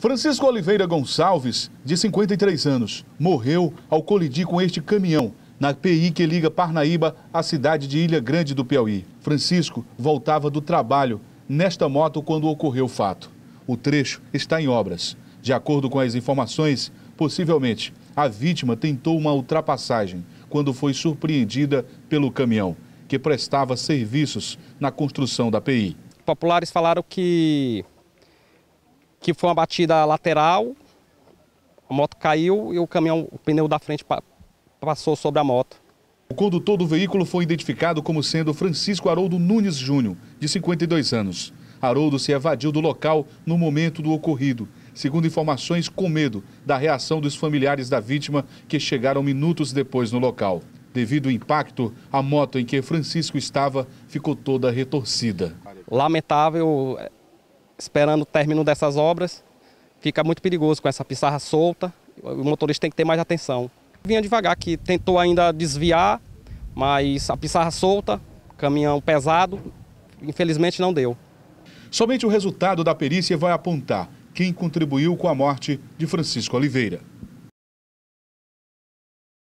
Francisco Oliveira Gonçalves, de 53 anos, morreu ao colidir com este caminhão na PI que liga Parnaíba à cidade de Ilha Grande do Piauí. Francisco voltava do trabalho nesta moto quando ocorreu o fato. O trecho está em obras. De acordo com as informações, possivelmente a vítima tentou uma ultrapassagem quando foi surpreendida pelo caminhão, que prestava serviços na construção da PI. Populares falaram que que foi uma batida lateral, a moto caiu e o caminhão, o pneu da frente passou sobre a moto. O condutor do veículo foi identificado como sendo Francisco Haroldo Nunes Júnior, de 52 anos. Haroldo se evadiu do local no momento do ocorrido, segundo informações com medo da reação dos familiares da vítima que chegaram minutos depois no local. Devido ao impacto, a moto em que Francisco estava ficou toda retorcida. Lamentável esperando o término dessas obras, fica muito perigoso com essa pissarra solta, o motorista tem que ter mais atenção. Vinha devagar que tentou ainda desviar, mas a pissarra solta, caminhão pesado, infelizmente não deu. Somente o resultado da perícia vai apontar quem contribuiu com a morte de Francisco Oliveira.